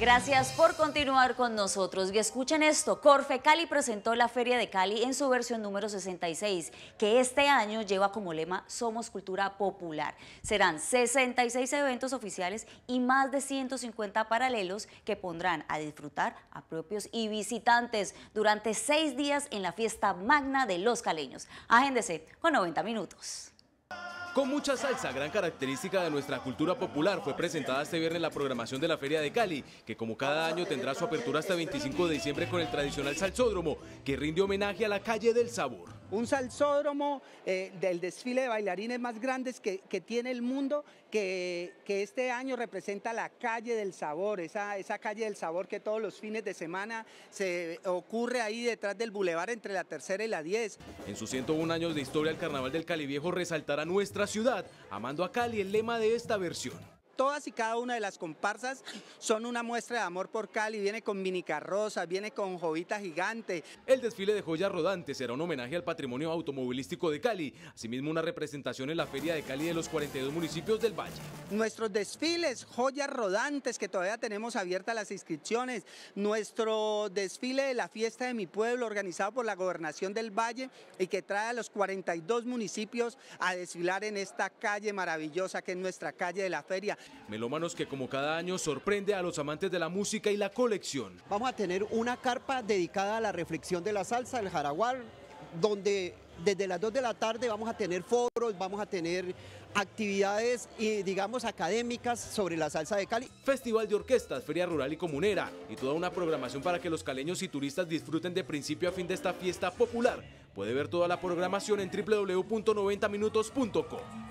Gracias por continuar con nosotros y escuchen esto, Corfe Cali presentó la Feria de Cali en su versión número 66, que este año lleva como lema Somos Cultura Popular. Serán 66 eventos oficiales y más de 150 paralelos que pondrán a disfrutar a propios y visitantes durante seis días en la fiesta magna de los caleños. Agéndese con 90 minutos. Con mucha salsa, gran característica de nuestra cultura popular, fue presentada este viernes la programación de la Feria de Cali, que como cada año tendrá su apertura hasta 25 de diciembre con el tradicional salsódromo, que rinde homenaje a la calle del sabor un salsódromo eh, del desfile de bailarines más grandes que, tiene el mundo, que, que, este año representa la calle del sabor, esa, esa calle del sabor que todos los fines de semana se ocurre ahí detrás del bulevar entre la tercera y la 10. En sus 101 años de historia, el Carnaval del Cali Viejo resaltará nuestra ciudad, amando a Cali el lema de esta versión todas y cada una de las comparsas son una muestra de amor por Cali, viene con minicarrosas, viene con jovita gigante. El desfile de joyas rodantes será un homenaje al patrimonio automovilístico de Cali, asimismo una representación en la Feria de Cali de los 42 municipios del Valle. Nuestros desfiles, joyas rodantes que todavía tenemos abiertas las inscripciones, nuestro desfile de la fiesta de mi pueblo organizado por la gobernación del Valle y que trae a los 42 municipios a desfilar en esta calle maravillosa que es nuestra calle de la feria. Melómanos que como cada año sorprende a los amantes de la música y la colección. Vamos a tener una carpa dedicada a la reflexión de la salsa, del jaraguar, donde desde las 2 de la tarde vamos a tener foros, vamos a tener actividades, y, digamos, académicas sobre la salsa de Cali. Festival de orquestas, feria rural y comunera y toda una programación para que los caleños y turistas disfruten de principio a fin de esta fiesta popular. Puede ver toda la programación en www.90minutos.com.